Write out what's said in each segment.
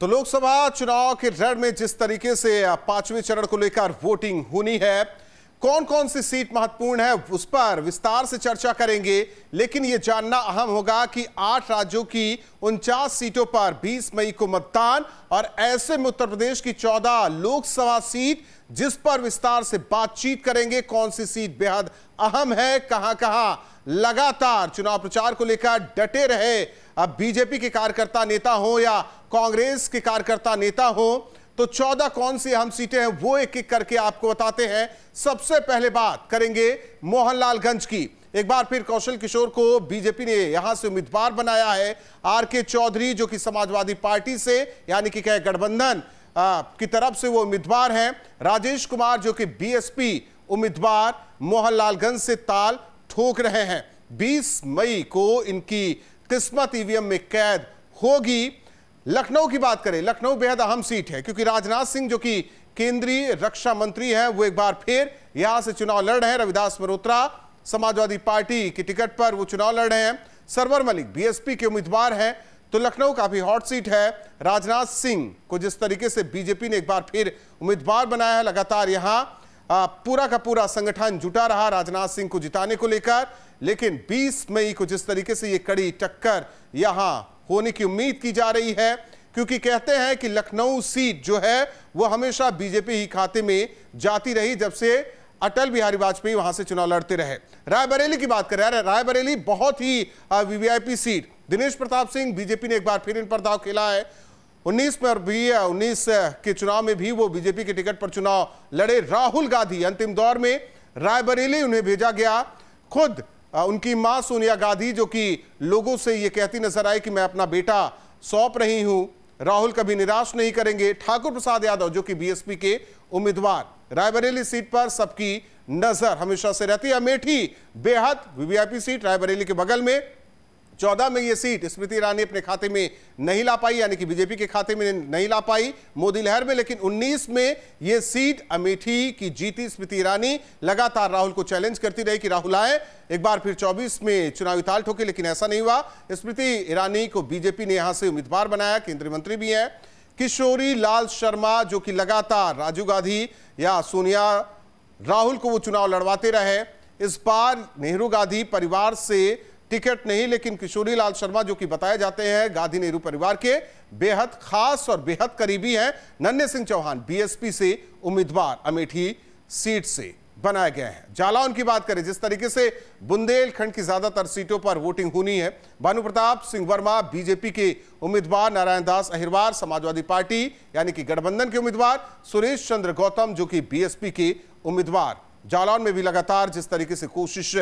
तो लोकसभा चुनाव के रण में जिस तरीके से पांचवें चरण को लेकर वोटिंग होनी है कौन कौन सी सीट महत्वपूर्ण है उस पर विस्तार से चर्चा करेंगे लेकिन यह जानना अहम होगा कि आठ राज्यों की उनचास सीटों पर 20 मई को मतदान और ऐसे में उत्तर प्रदेश की 14 लोकसभा सीट जिस पर विस्तार से बातचीत करेंगे कौन सी सीट बेहद अहम है कहां कहां लगातार चुनाव प्रचार को लेकर डटे रहे अब बीजेपी के कार्यकर्ता नेता हो या कांग्रेस के कार्यकर्ता नेता हो तो चौदह कौन सी अहम सीटें हैं वो एक एक करके आपको बताते हैं सबसे पहले बात करेंगे मोहनलालगंज की एक बार फिर कौशल किशोर को बीजेपी ने यहां से उम्मीदवार बनाया है आर के चौधरी जो कि समाजवादी पार्टी से यानी कि कहे गठबंधन की तरफ से वो उम्मीदवार हैं राजेश कुमार जो कि बीएसपी उम्मीदवार मोहनलालगंज से ताल ठोक रहे हैं 20 मई को इनकी किस्मत ईवीएम में कैद होगी लखनऊ की बात करें लखनऊ बेहद अहम सीट है क्योंकि राजनाथ सिंह जो कि केंद्रीय रक्षा मंत्री हैं वो एक बार फिर यहां से चुनाव लड़ रहे हैं रविदास मरोत्रा समाजवादी पार्टी की टिकट पर वो चुनाव लड़ रहे हैं सरवर मलिक बीएसपी के उम्मीदवार हैं तो लखनऊ काफी हॉट सीट है राजनाथ सिंह को जिस तरीके से बीजेपी ने एक बार फिर उम्मीदवार बनाया है लगातार यहां पूरा का पूरा संगठन जुटा रहा राजनाथ सिंह को जिताने को लेकर लेकिन 20 मई को जिस तरीके से ये कड़ी टक्कर यहां होने की उम्मीद की जा रही है क्योंकि कहते हैं कि लखनऊ सीट जो है वो हमेशा बीजेपी ही खाते में जाती रही जब से अटल बिहारी वाजपेयी वहां से चुनाव लड़ते रहे रायबरेली की बात करें रायबरेली बहुत ही VVIP seat Dinesh Pratap Singh BJP ने एक बार फिर इन पर दाव खेला है उन्नीस में और भी उन्नीस के चुनाव में भी वो बीजेपी के टिकट पर चुनाव लड़े राहुल गांधी अंतिम दौर में रायबरेली उन्हें भेजा गया खुद उनकी मां सोनिया गांधी जो कि लोगों से ये कहती नजर आई कि मैं अपना बेटा सौंप रही हूं राहुल कभी निराश नहीं करेंगे ठाकुर प्रसाद यादव जो कि बीएसपी के उम्मीदवार रायबरेली सीट पर सबकी नजर हमेशा से रहती है अमेठी बेहद वीवीआईपी सीट रायबरेली के बगल में चौदह में ये सीट स्मृति ईरानी अपने खाते में नहीं ला पाई यानी कि बीजेपी के खाते में नहीं ला पाई मोदी लहर में लेकिन 19 में ये सीट अमेठी की जीती स्मृति ईरानी लगातार राहुल को चैलेंज करती रही कि राहुल आए एक बार फिर 24 में चुनावी ताल ठोके लेकिन ऐसा नहीं हुआ स्मृति ईरानी को बीजेपी ने यहां से उम्मीदवार बनाया केंद्रीय मंत्री भी है किशोरी लाल शर्मा जो कि लगातार राजीव गांधी या सोनिया राहुल को वो चुनाव लड़वाते रहे इस बार नेहरू गांधी परिवार से टिकट नहीं लेकिन किशोरी लाल शर्मा जो कि बताए जाते हैं गांधी नेहरू परिवार के बेहद खास और बेहद करीबी हैं नन्हे सिंह चौहान बीएसपी से उम्मीदवार अमेठी सीट से बनाए गए हैं जालौन की बात करें जिस तरीके से बुंदेलखंड की ज्यादातर सीटों पर वोटिंग होनी है भानु प्रताप सिंह वर्मा बीजेपी के उम्मीदवार नारायण दास अहिरवार समाजवादी पार्टी यानी कि गठबंधन के उम्मीदवार सुरेश चंद्र गौतम जो कि बीएसपी के उम्मीदवार जालौन में भी लगातार जिस तरीके से कोशिश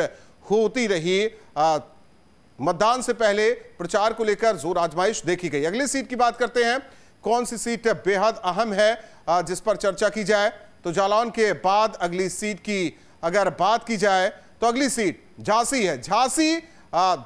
होती रही मतदान से पहले प्रचार को लेकर जोर आजमाइश देखी गई अगली सीट की बात करते हैं कौन सी सीट बेहद अहम है जिस पर चर्चा की जाए तो जालौन के बाद अगली सीट की अगर बात की जाए तो अगली सीट झांसी है झांसी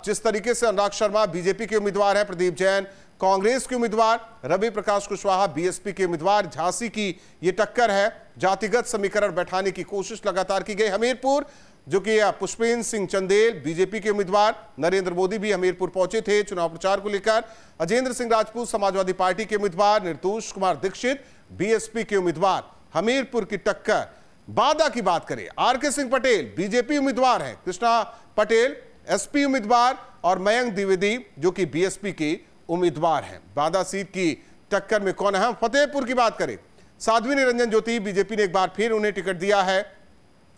जिस तरीके से अनुराग शर्मा बीजेपी के उम्मीदवार हैं प्रदीप जैन कांग्रेस के उम्मीदवार रवि प्रकाश कुशवाहा बीएसपी के उम्मीदवार झांसी की ये टक्कर है जातिगत समीकरण बैठाने की कोशिश लगातार की गई हमीरपुर जो कि पुष्पेंद्र सिंह चंदेल बीजेपी के उम्मीदवार नरेंद्र मोदी भी हमीरपुर पहुंचे थे चुनाव प्रचार को लेकर अजेंद्र सिंह राजपूत समाजवादी पार्टी के उम्मीदवार निर्दोष कुमार दीक्षित बीएसपी के उम्मीदवार हमीरपुर की टक्कर बादा की बात करें आर के सिंह पटेल बीजेपी उम्मीदवार है कृष्णा पटेल एसपी उम्मीदवार और मयंक द्विवेदी जो कि बीएसपी के उम्मीदवार हैं बादा सीट की टक्कर में कौन है फतेहपुर की बात करें साध्वी निरंजन ज्योति बीजेपी ने एक बार फिर उन्हें टिकट दिया है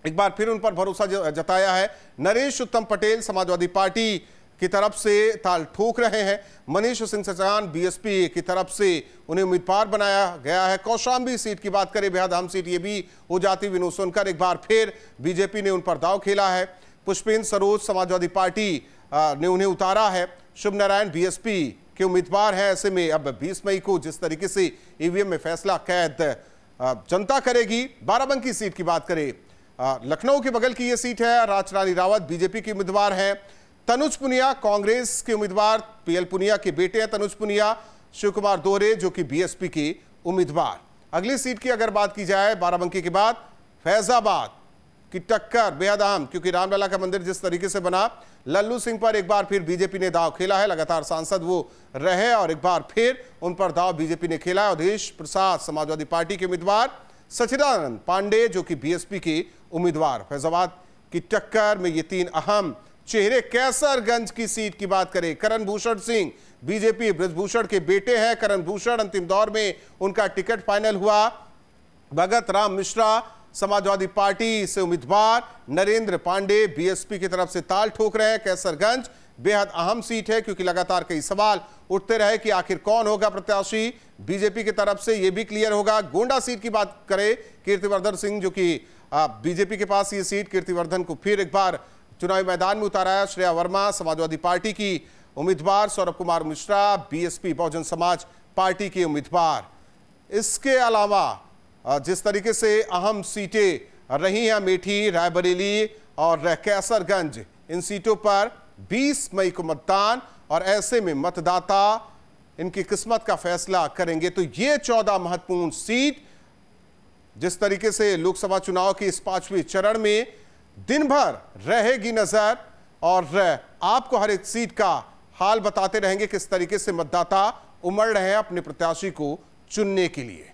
एक बार फिर उन पर भरोसा जताया है नरेश उत्तम पटेल समाजवादी पार्टी की तरफ से ताल ठोक रहे हैं मनीष सिंह सचान बीएसपी की तरफ से उन्हें उम्मीदवार बनाया गया है कौशाम्बी सीट की बात करें बेहद सीट ये भी हो जाती विनोद सोनकर एक बार फिर बीजेपी ने उन पर दाव खेला है पुष्पेंद्र सरोज समाजवादी पार्टी ने उन्हें उतारा है शुभ नारायण बीएसपी के उम्मीदवार हैं ऐसे में अब 20 मई को जिस तरीके से ईवीएम e में फैसला कैद जनता करेगी बाराबंकी सीट की बात करें लखनऊ के बगल की ये सीट है राजरानी रावत बीजेपी के उम्मीदवार हैं तनुज पुनिया कांग्रेस के उम्मीदवार पीएल पुनिया के बेटे हैं तनुज पुनिया शिव कुमार दोहरे जो कि बीएसपी की उम्मीदवार अगली सीट की अगर बात की जाए बाराबंकी के बाद फैजाबाद की टक्कर बेहद आम क्योंकि रामलला का मंदिर जिस तरीके से बना लल्लू सिंह पर एक बार फिर बीजेपी ने दाव खेला है लगातार सांसद वो रहे और एक बार फिर उन पर दाव बीजेपी ने खेला है अवधेश प्रसाद समाजवादी पार्टी के उम्मीदवार सचिदानंद पांडे जो कि बीएसपी की उम्मीदवार फैजाबाद की टक्कर में ये तीन अहम चेहरे कैसरगंज की सीट की बात करें करण भूषण सिंह बीजेपी ब्रजभूषण के बेटे हैं करण भूषण अंतिम दौर में उनका टिकट फाइनल हुआ भगत राम मिश्रा समाजवादी पार्टी से उम्मीदवार नरेंद्र पांडे बीएसपी की तरफ से ताल ठोक रहे हैं कैसरगंज बेहद अहम सीट है क्योंकि लगातार कई सवाल उठते रहे कि आखिर कौन होगा प्रत्याशी बीजेपी की तरफ से यह भी क्लियर होगा गोंडा सीट की बात करें कीर्तिवर्धन सिंह जो कि की बीजेपी के पास ये सीट कीर्तिवर्धन को फिर एक बार चुनावी मैदान में उतारा है श्रेया वर्मा समाजवादी पार्टी की उम्मीदवार सौरभ कुमार मिश्रा बीएसपी बहुजन समाज पार्टी के उम्मीदवार इसके अलावा जिस तरीके से अहम सीटें रही हैं मेठी रायबरेली और कैसरगंज इन सीटों पर 20 मई को मतदान और ऐसे में मतदाता इनकी किस्मत का फैसला करेंगे तो ये 14 महत्वपूर्ण सीट जिस तरीके से लोकसभा चुनाव के इस पांचवें चरण में दिन भर रहेगी नजर और आपको हर एक सीट का हाल बताते रहेंगे किस तरीके से मतदाता उमड़ रहे हैं अपने प्रत्याशी को चुनने के लिए